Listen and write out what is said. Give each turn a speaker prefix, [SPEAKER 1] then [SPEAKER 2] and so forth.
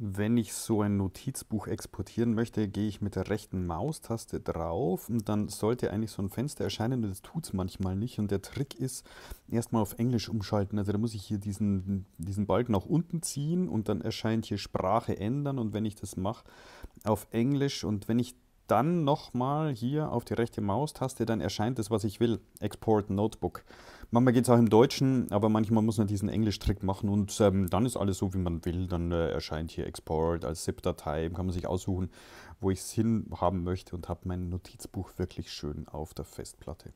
[SPEAKER 1] Wenn ich so ein Notizbuch exportieren möchte, gehe ich mit der rechten Maustaste drauf und dann sollte eigentlich so ein Fenster erscheinen und das tut es manchmal nicht. Und der Trick ist, erstmal auf Englisch umschalten. Also da muss ich hier diesen, diesen Balken nach unten ziehen und dann erscheint hier Sprache ändern und wenn ich das mache, auf Englisch und wenn ich dann nochmal hier auf die rechte Maustaste, dann erscheint das, was ich will. Export Notebook. Manchmal geht es auch im Deutschen, aber manchmal muss man diesen Englisch-Trick machen und ähm, dann ist alles so, wie man will. Dann äh, erscheint hier Export als ZIP-Datei, kann man sich aussuchen, wo ich es hin haben möchte und habe mein Notizbuch wirklich schön auf der Festplatte.